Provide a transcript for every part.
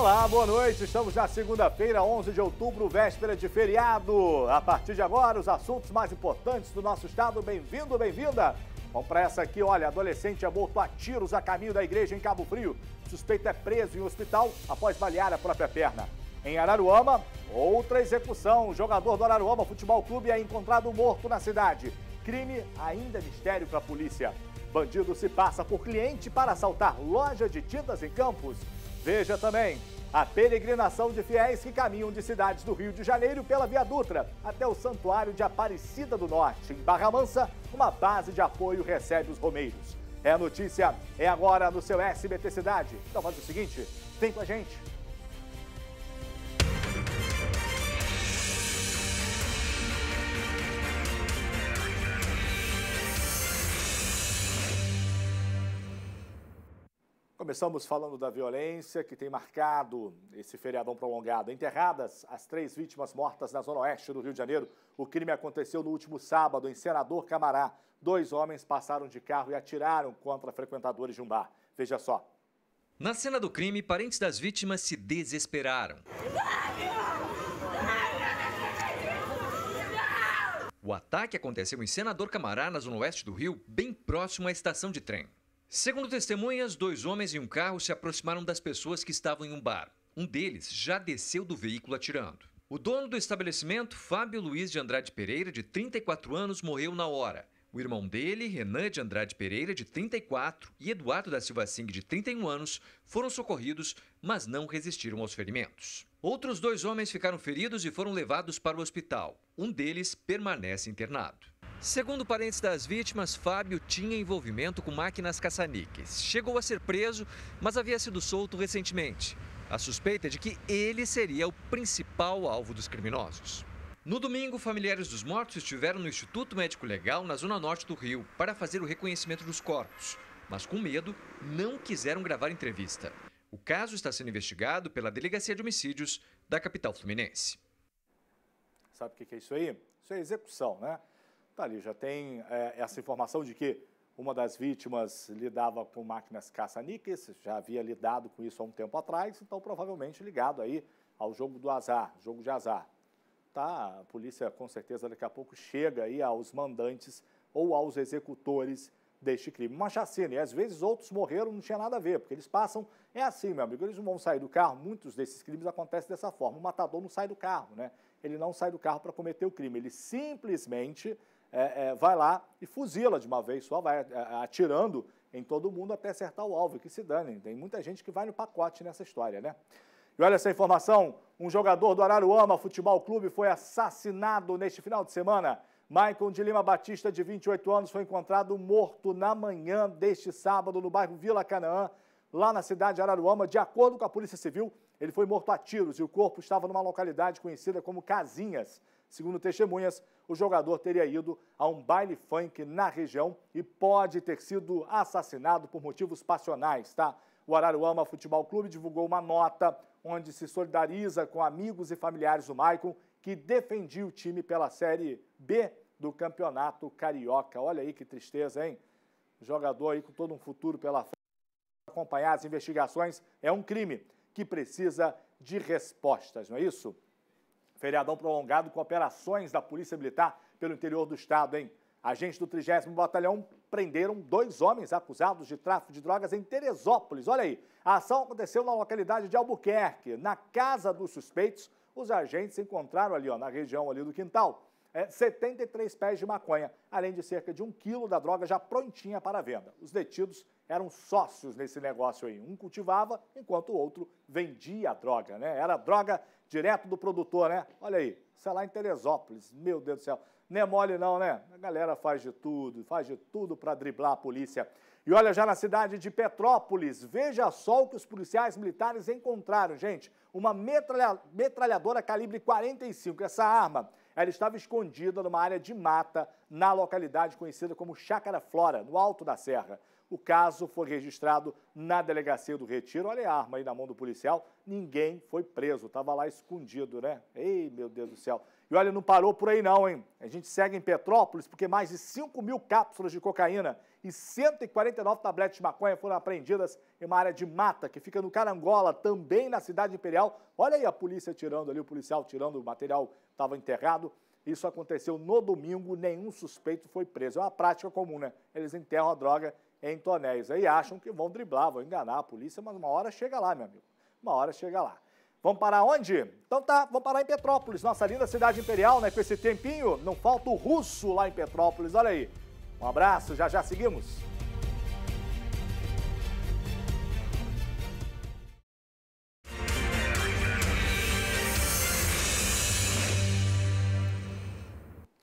Olá, boa noite. Estamos na segunda-feira, 11 de outubro, véspera de feriado. A partir de agora, os assuntos mais importantes do nosso estado. Bem-vindo, bem-vinda. Vamos para essa aqui, olha, adolescente é morto a tiros a caminho da igreja em Cabo Frio. suspeito é preso em um hospital após balear a própria perna. Em Araruama, outra execução. O jogador do Araruama Futebol Clube é encontrado morto na cidade. Crime ainda é mistério para a polícia. Bandido se passa por cliente para assaltar loja de tintas em Campos. Veja também a peregrinação de fiéis que caminham de cidades do Rio de Janeiro pela Via Dutra até o Santuário de Aparecida do Norte. Em Barra Mansa, uma base de apoio recebe os romeiros. É a notícia, é agora no seu SBT Cidade. Então faz o seguinte, vem com a gente. Começamos falando da violência que tem marcado esse feriadão prolongado. Enterradas as três vítimas mortas na Zona Oeste do Rio de Janeiro. O crime aconteceu no último sábado em Senador Camará. Dois homens passaram de carro e atiraram contra frequentadores de um bar. Veja só. Na cena do crime, parentes das vítimas se desesperaram. O ataque aconteceu em Senador Camará, na Zona Oeste do Rio, bem próximo à estação de trem. Segundo testemunhas, dois homens em um carro se aproximaram das pessoas que estavam em um bar. Um deles já desceu do veículo atirando. O dono do estabelecimento, Fábio Luiz de Andrade Pereira, de 34 anos, morreu na hora. O irmão dele, Renan de Andrade Pereira, de 34, e Eduardo da Silva Singh, de 31 anos, foram socorridos, mas não resistiram aos ferimentos. Outros dois homens ficaram feridos e foram levados para o hospital. Um deles permanece internado. Segundo parentes das vítimas, Fábio tinha envolvimento com máquinas caçaniques. Chegou a ser preso, mas havia sido solto recentemente. A suspeita é de que ele seria o principal alvo dos criminosos. No domingo, familiares dos mortos estiveram no Instituto Médico Legal, na zona norte do Rio, para fazer o reconhecimento dos corpos, mas com medo, não quiseram gravar entrevista. O caso está sendo investigado pela Delegacia de Homicídios da capital fluminense. Sabe o que é isso aí? Isso é execução, né? Tá ali, já tem é, essa informação de que uma das vítimas lidava com máquinas caça-níqueis, já havia lidado com isso há um tempo atrás, então provavelmente ligado aí ao jogo do azar, jogo de azar. Tá, a polícia com certeza daqui a pouco chega aí aos mandantes ou aos executores deste crime. Uma chacina, e às vezes outros morreram, não tinha nada a ver, porque eles passam, é assim, meu amigo, eles não vão sair do carro, muitos desses crimes acontecem dessa forma, o matador não sai do carro, né? Ele não sai do carro para cometer o crime, ele simplesmente é, é, vai lá e fuzila de uma vez só, vai é, é, atirando em todo mundo até acertar o alvo, que se dane. Tem muita gente que vai no pacote nessa história, né? E olha essa informação, um jogador do Araruama Futebol Clube foi assassinado neste final de semana. Maicon de Lima Batista, de 28 anos, foi encontrado morto na manhã deste sábado no bairro Vila Canaã, lá na cidade de Araruama. De acordo com a Polícia Civil, ele foi morto a tiros e o corpo estava numa localidade conhecida como Casinhas, Segundo testemunhas, o jogador teria ido a um baile funk na região e pode ter sido assassinado por motivos passionais, tá? O Araruama Futebol Clube divulgou uma nota onde se solidariza com amigos e familiares do Maicon, que defendia o time pela Série B do Campeonato Carioca. Olha aí que tristeza, hein? Jogador aí com todo um futuro pela frente. Acompanhar as investigações é um crime que precisa de respostas, não é isso? Feriadão prolongado com operações da Polícia Militar pelo interior do estado, hein? Agentes do 30 Batalhão prenderam dois homens acusados de tráfico de drogas em Teresópolis. Olha aí, a ação aconteceu na localidade de Albuquerque. Na casa dos suspeitos, os agentes encontraram ali, ó, na região ali do quintal, é, 73 pés de maconha, além de cerca de um quilo da droga já prontinha para venda. Os detidos eram sócios nesse negócio aí. Um cultivava, enquanto o outro vendia a droga, né? Era droga direto do produtor, né? Olha aí, sei é lá em Teresópolis, meu Deus do céu. Não é mole não, né? A galera faz de tudo, faz de tudo para driblar a polícia. E olha, já na cidade de Petrópolis, veja só o que os policiais militares encontraram, gente. Uma metralhadora calibre 45. Essa arma, ela estava escondida numa área de mata na localidade conhecida como Chácara Flora, no alto da serra. O caso foi registrado na delegacia do Retiro. Olha a arma aí na mão do policial. Ninguém foi preso. Estava lá escondido, né? Ei, meu Deus do céu. E olha, não parou por aí não, hein? A gente segue em Petrópolis porque mais de 5 mil cápsulas de cocaína e 149 tabletes de maconha foram apreendidas em uma área de mata que fica no Carangola, também na cidade imperial. Olha aí a polícia tirando ali, o policial tirando o material estava enterrado. Isso aconteceu no domingo, nenhum suspeito foi preso. É uma prática comum, né? Eles enterram a droga em tonéis. Aí acham que vão driblar, vão enganar a polícia, mas uma hora chega lá, meu amigo. Uma hora chega lá. Vamos parar onde? Então tá, vamos parar em Petrópolis, nossa linda cidade imperial, né? Com esse tempinho, não falta o russo lá em Petrópolis, olha aí. Um abraço, já já seguimos.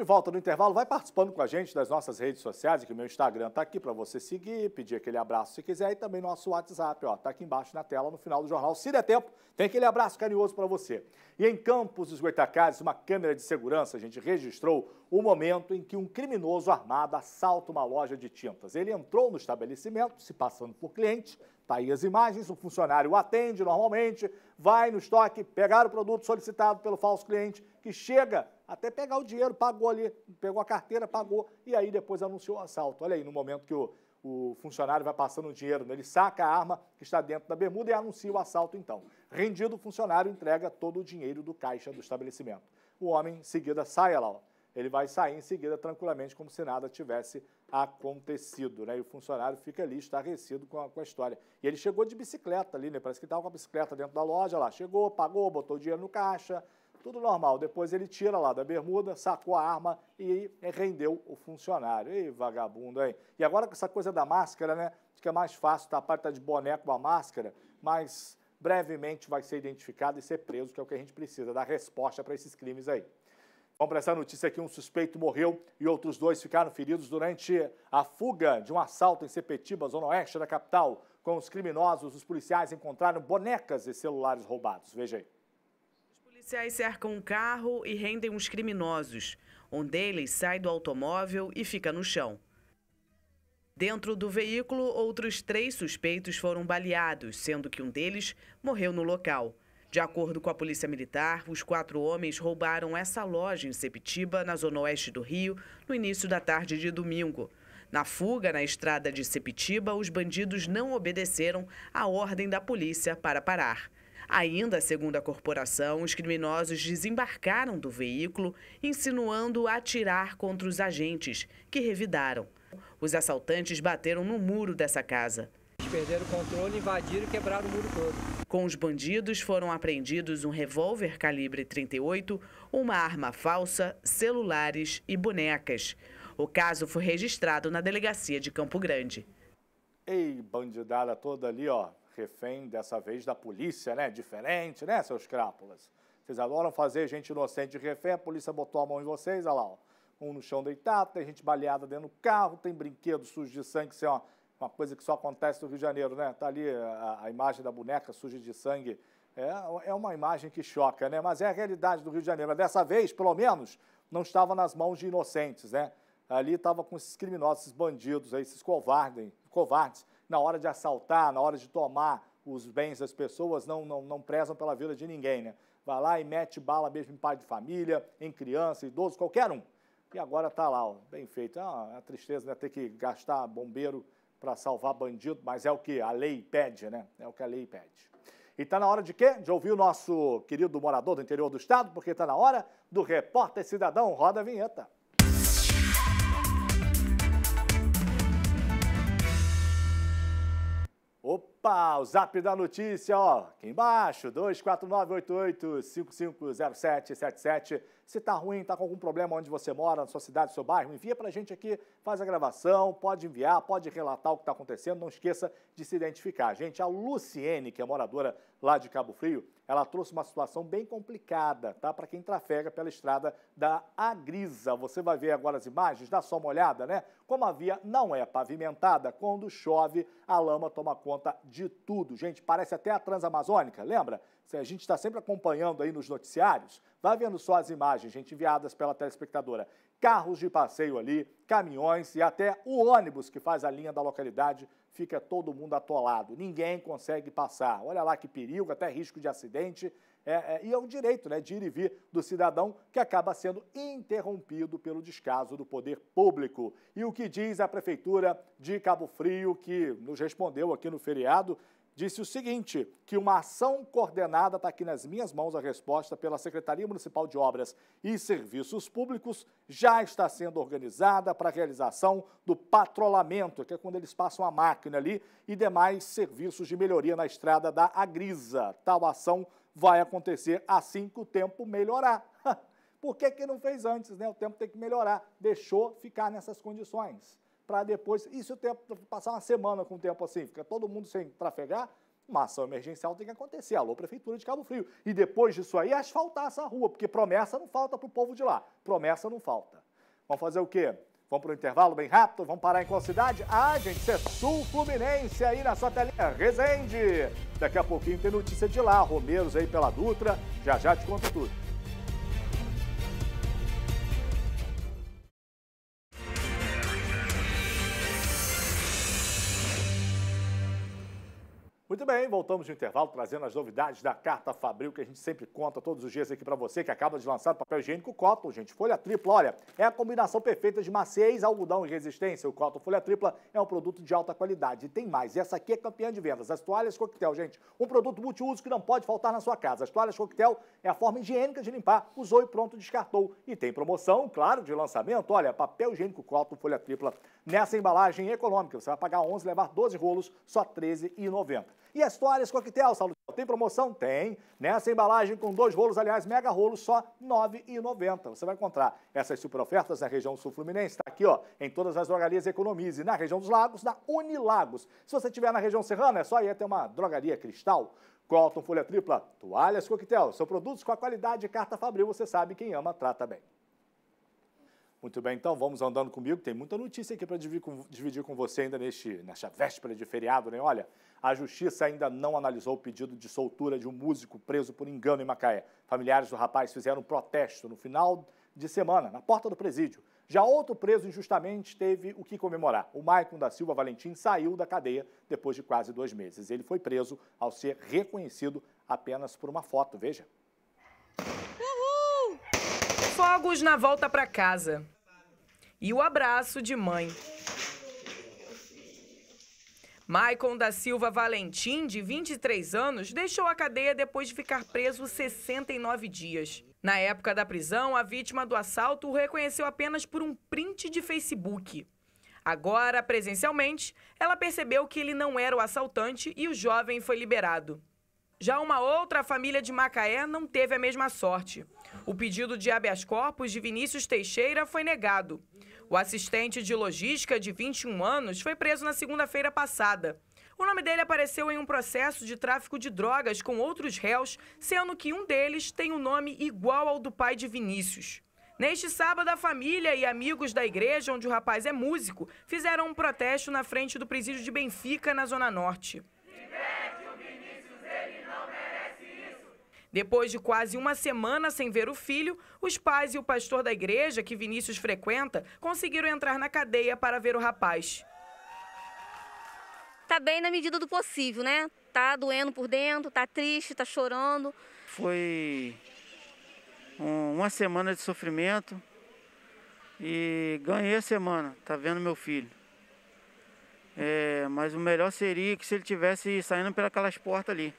De volta no intervalo, vai participando com a gente das nossas redes sociais, que o meu Instagram está aqui para você seguir, pedir aquele abraço se quiser, e também nosso WhatsApp, ó, tá aqui embaixo na tela, no final do jornal. Se der tempo, tem aquele abraço carinhoso para você. E em Campos dos Goitacazes, uma câmera de segurança, a gente registrou o momento em que um criminoso armado assalta uma loja de tintas. Ele entrou no estabelecimento, se passando por cliente, está aí as imagens, o funcionário o atende normalmente, vai no estoque, pegar o produto solicitado pelo falso cliente, que chega até pegar o dinheiro, pagou ali, pegou a carteira, pagou e aí depois anunciou o assalto. Olha aí, no momento que o, o funcionário vai passando o dinheiro, né, ele saca a arma que está dentro da bermuda e anuncia o assalto então. Rendido, o funcionário entrega todo o dinheiro do caixa do estabelecimento. O homem em seguida sai lá, ó. ele vai sair em seguida tranquilamente como se nada tivesse acontecido, né? E o funcionário fica ali estarrecido com a, com a história. E ele chegou de bicicleta ali, né? Parece que estava com a bicicleta dentro da loja lá. Chegou, pagou, botou o dinheiro no caixa, tudo normal. Depois ele tira lá da bermuda, sacou a arma e rendeu o funcionário. Ei, vagabundo aí. E agora com essa coisa da máscara, né? Fica é mais fácil tapar, tá de boneco com a máscara, mas brevemente vai ser identificado e ser preso, que é o que a gente precisa, dar resposta para esses crimes aí. Vamos para essa notícia aqui um suspeito morreu e outros dois ficaram feridos durante a fuga de um assalto em Sepetiba, zona oeste da capital. Com os criminosos, os policiais encontraram bonecas e celulares roubados. Veja aí. Policiais cercam um carro e rendem uns criminosos. Um deles sai do automóvel e fica no chão. Dentro do veículo, outros três suspeitos foram baleados, sendo que um deles morreu no local. De acordo com a Polícia Militar, os quatro homens roubaram essa loja em Sepitiba, na zona oeste do Rio, no início da tarde de domingo. Na fuga na estrada de Sepitiba, os bandidos não obedeceram à ordem da polícia para parar. Ainda segundo a corporação, os criminosos desembarcaram do veículo, insinuando atirar contra os agentes, que revidaram. Os assaltantes bateram no muro dessa casa. Eles perderam o controle, invadiram e quebraram o muro todo. Com os bandidos foram apreendidos um revólver calibre 38, uma arma falsa, celulares e bonecas. O caso foi registrado na delegacia de Campo Grande. Ei, bandidada toda ali, ó, refém, dessa vez, da polícia, né? Diferente, né, seus crápulas? Vocês adoram fazer gente inocente de refém, a polícia botou a mão em vocês, olha lá, ó. Um no chão deitado, tem gente baleada dentro do carro, tem brinquedo sujo de sangue, assim, uma coisa que só acontece no Rio de Janeiro, né? Tá ali a, a imagem da boneca suja de sangue. É, é uma imagem que choca, né? Mas é a realidade do Rio de Janeiro. Dessa vez, pelo menos, não estava nas mãos de inocentes, né? Ali estava com esses criminosos, esses bandidos, aí, esses covardes, covardes na hora de assaltar, na hora de tomar os bens das pessoas, não, não, não prezam pela vida de ninguém, né? Vai lá e mete bala mesmo em pai de família, em criança, idoso, qualquer um. E agora está lá, ó, bem feito. Ah, é a é tristeza né, ter que gastar bombeiro para salvar bandido, mas é o que a lei pede, né? É o que a lei pede. E está na hora de quê? De ouvir o nosso querido morador do interior do estado, porque está na hora do Repórter Cidadão. Roda a vinheta. Opa, o zap da notícia, ó, aqui embaixo, 249 88 550777 se está ruim, está com algum problema onde você mora, na sua cidade, no seu bairro, envia para a gente aqui, faz a gravação, pode enviar, pode relatar o que está acontecendo. Não esqueça de se identificar. Gente, a Luciene, que é moradora lá de Cabo Frio, ela trouxe uma situação bem complicada, tá? Para quem trafega pela estrada da Agrisa. Você vai ver agora as imagens, dá só uma olhada, né? Como a via não é pavimentada, quando chove, a lama toma conta de tudo. Gente, parece até a Transamazônica, lembra? a gente está sempre acompanhando aí nos noticiários, vai vendo só as imagens, gente, enviadas pela telespectadora. Carros de passeio ali, caminhões e até o ônibus que faz a linha da localidade, fica todo mundo atolado. Ninguém consegue passar. Olha lá que perigo, até risco de acidente. É, é, e é o direito né, de ir e vir do cidadão que acaba sendo interrompido pelo descaso do poder público. E o que diz a Prefeitura de Cabo Frio, que nos respondeu aqui no feriado, disse o seguinte, que uma ação coordenada, está aqui nas minhas mãos a resposta, pela Secretaria Municipal de Obras e Serviços Públicos, já está sendo organizada para a realização do patrolamento que é quando eles passam a máquina ali, e demais serviços de melhoria na estrada da Agrisa. Tal ação vai acontecer assim que o tempo melhorar. Por que, que não fez antes, né? O tempo tem que melhorar, deixou ficar nessas condições para depois. E se o tempo passar uma semana com o tempo assim, fica todo mundo sem trafegar, uma ação emergencial tem que acontecer. Alô, Prefeitura de Cabo Frio. E depois disso aí, asfaltar essa rua, porque promessa não falta para o povo de lá. Promessa não falta. Vamos fazer o quê? Vamos para o intervalo bem rápido? Vamos parar em qual cidade? Ah, gente, isso é Sul Fluminense aí na sua telinha. Resende! Daqui a pouquinho tem notícia de lá. Romeiros aí pela Dutra. Já já te conto tudo. Muito bem, voltamos do intervalo trazendo as novidades da Carta Fabril, que a gente sempre conta todos os dias aqui para você, que acaba de lançar o papel higiênico Cotton, gente. Folha tripla, olha, é a combinação perfeita de maciez, algodão e resistência. O Cotton Folha Tripla é um produto de alta qualidade. E tem mais, e essa aqui é campeã de vendas. As toalhas coquetel, gente, um produto multiuso que não pode faltar na sua casa. As toalhas coquetel é a forma higiênica de limpar, usou e pronto, descartou. E tem promoção, claro, de lançamento. Olha, papel higiênico Cotton Folha Tripla nessa embalagem econômica. Você vai pagar 11, levar 12 rolos, só R$ 13,90. E as toalhas coquetel, Saulo? Tem promoção? Tem. Nessa embalagem com dois rolos, aliás, mega rolo, só R$ 9,90. Você vai encontrar essas super ofertas na região sul fluminense. Está aqui, ó, em todas as drogarias Economize. Na região dos lagos, na Unilagos. Se você estiver na região serrana, é só ir até uma drogaria cristal. Colton Folha Tripla, toalhas coquetel. São produtos com a qualidade de carta Fabril. Você sabe quem ama, trata bem. Muito bem, então vamos andando comigo. Tem muita notícia aqui para dividir com, você ainda neste, nesta véspera de feriado, né? Olha, a justiça ainda não analisou o pedido de soltura de um músico preso por engano em Macaé. Familiares do rapaz fizeram um protesto no final de semana, na porta do presídio. Já outro preso injustamente teve o que comemorar. O Maicon da Silva Valentim saiu da cadeia depois de quase dois meses. Ele foi preso ao ser reconhecido apenas por uma foto. Veja. Fogos na volta para casa. E o abraço de mãe. Maicon da Silva Valentim, de 23 anos, deixou a cadeia depois de ficar preso 69 dias. Na época da prisão, a vítima do assalto o reconheceu apenas por um print de Facebook. Agora, presencialmente, ela percebeu que ele não era o assaltante e o jovem foi liberado. Já uma outra família de Macaé não teve a mesma sorte. O pedido de habeas corpus de Vinícius Teixeira foi negado. O assistente de logística de 21 anos foi preso na segunda-feira passada. O nome dele apareceu em um processo de tráfico de drogas com outros réus, sendo que um deles tem um nome igual ao do pai de Vinícius. Neste sábado, a família e amigos da igreja, onde o rapaz é músico, fizeram um protesto na frente do presídio de Benfica, na Zona Norte. Depois de quase uma semana sem ver o filho, os pais e o pastor da igreja que Vinícius frequenta conseguiram entrar na cadeia para ver o rapaz. Tá bem na medida do possível, né? Tá doendo por dentro, tá triste, tá chorando. Foi uma semana de sofrimento e ganhei a semana, tá vendo meu filho. É, mas o melhor seria que se ele tivesse saindo pelas portas ali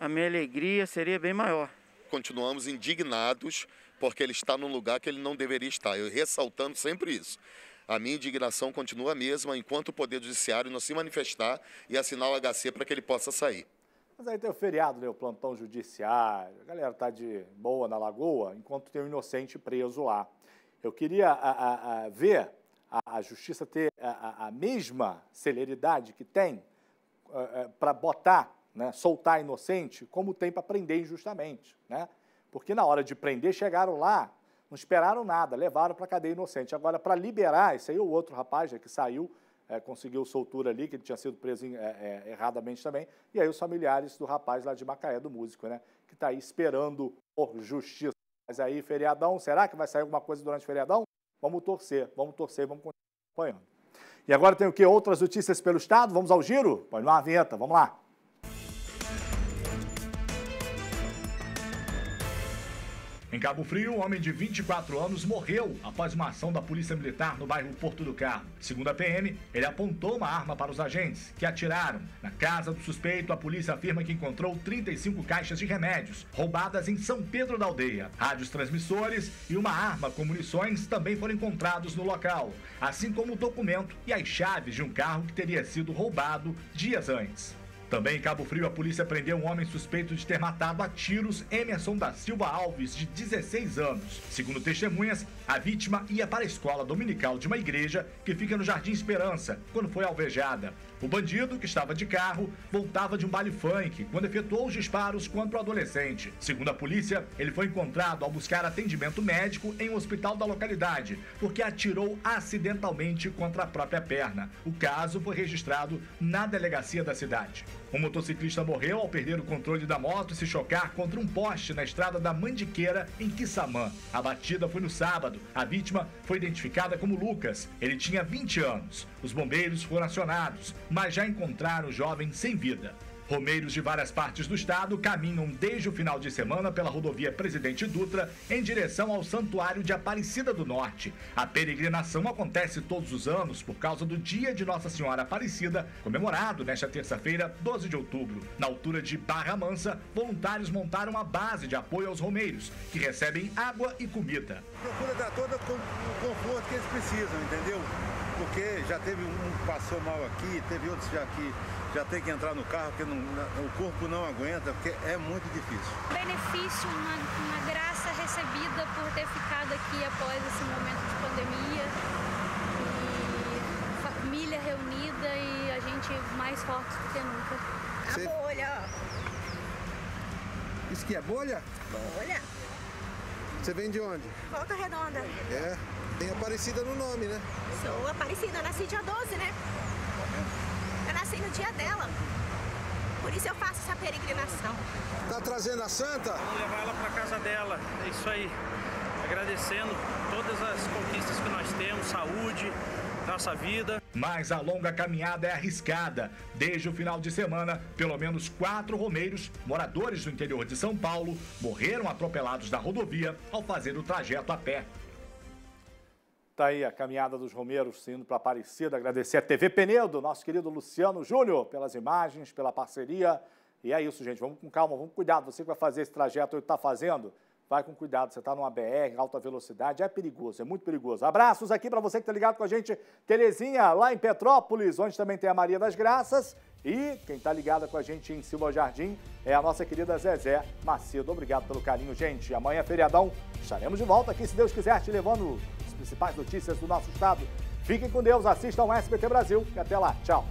a minha alegria seria bem maior. Continuamos indignados porque ele está num lugar que ele não deveria estar. Eu ressaltando sempre isso. A minha indignação continua a mesma enquanto o Poder Judiciário não se manifestar e assinar o HC para que ele possa sair. Mas aí tem o feriado, né? O plantão judiciário, a galera tá de boa na lagoa, enquanto tem um inocente preso lá. Eu queria a, a, a ver a, justiça ter a, mesma celeridade que tem eh, eh, para botar né, soltar inocente, como tem para prender injustamente. Né? Porque na hora de prender, chegaram lá, não esperaram nada, levaram para a cadeia inocente. Agora, para liberar, esse aí é o outro rapaz né, que saiu, é, conseguiu soltura ali, que ele tinha sido preso em, é, é, erradamente também, e aí os familiares do rapaz lá de Macaé, do músico, né, que está aí esperando por justiça. Mas aí, feriadão, será que vai sair alguma coisa durante o feriadão? Vamos torcer, vamos torcer, vamos continuar acompanhando. E agora tem o que? Outras notícias pelo Estado? Vamos ao giro? Põe uma vinheta, vamos lá. Em Cabo Frio, um homem de 24 anos morreu após uma ação da Polícia Militar no bairro Porto do Carmo. Segundo a PM, ele apontou uma arma para os agentes, que atiraram. Na casa do suspeito, a polícia afirma que encontrou 35 caixas de remédios, roubadas em São Pedro da Aldeia. Rádios transmissores e uma arma com munições também foram encontrados no local, assim como o documento e as chaves de um carro que teria sido roubado dias antes. Também em Cabo Frio, a polícia prendeu um homem suspeito de ter matado a tiros Emerson da Silva Alves, de 16 anos. Segundo testemunhas, a vítima ia para a escola dominical de uma igreja que fica no Jardim Esperança, quando foi alvejada. O bandido, que estava de carro, voltava de um baile funk quando efetuou os disparos contra o adolescente. Segundo a polícia, ele foi encontrado ao buscar atendimento médico em um hospital da localidade, porque atirou acidentalmente contra a própria perna. O caso foi registrado na delegacia da cidade. Um motociclista morreu ao perder o controle da moto e se chocar contra um poste na estrada da Mandiqueira, em Quissamã. A batida foi no sábado. A vítima foi identificada como Lucas. Ele tinha 20 anos. Os bombeiros foram acionados, mas já encontraram o jovem sem vida. Romeiros de várias partes do estado caminham desde o final de semana pela rodovia Presidente Dutra em direção ao Santuário de Aparecida do Norte. A peregrinação acontece todos os anos por causa do Dia de Nossa Senhora Aparecida, comemorado nesta terça-feira, 12 de outubro. Na altura de Barra Mansa, voluntários montaram a base de apoio aos romeiros, que recebem água e comida. Procura dar todo o conforto que eles precisam, entendeu? porque já teve um passou mal aqui, teve outros já que já tem que entrar no carro, porque não, o corpo não aguenta, porque é muito difícil. Benefício, uma, uma graça recebida por ter ficado aqui após esse momento de pandemia. E família reunida e a gente mais forte do que nunca. A bolha, ó. Isso que é bolha? Bolha. Você vem de onde? Volta Redonda. É. Tem Aparecida no nome, né? Sou Aparecida, nasci dia 12, né? Eu nasci no dia dela. Por isso eu faço essa peregrinação. Tá trazendo a santa? Vamos levar ela para casa dela. É isso aí. Agradecendo todas as conquistas que nós temos, saúde, nossa vida. Mas a longa caminhada é arriscada. Desde o final de semana, pelo menos quatro romeiros, moradores do interior de São Paulo, morreram atropelados da rodovia ao fazer o trajeto a pé. Está aí a caminhada dos Romeiros indo para Aparecida. Agradecer a TV Penedo, nosso querido Luciano Júnior, pelas imagens, pela parceria. E é isso, gente. Vamos com calma, vamos com cuidado. Você que vai fazer esse trajeto ou está fazendo, vai com cuidado. Você está numa BR, alta velocidade, é perigoso, é muito perigoso. Abraços aqui para você que está ligado com a gente. Terezinha, lá em Petrópolis, onde também tem a Maria das Graças. E quem está ligada com a gente em Silva Jardim é a nossa querida Zezé Macedo. Obrigado pelo carinho, gente. Amanhã, é feriadão, estaremos de volta aqui, se Deus quiser, te levando principais notícias do nosso estado. Fiquem com Deus, assistam o SBT Brasil e até lá. Tchau.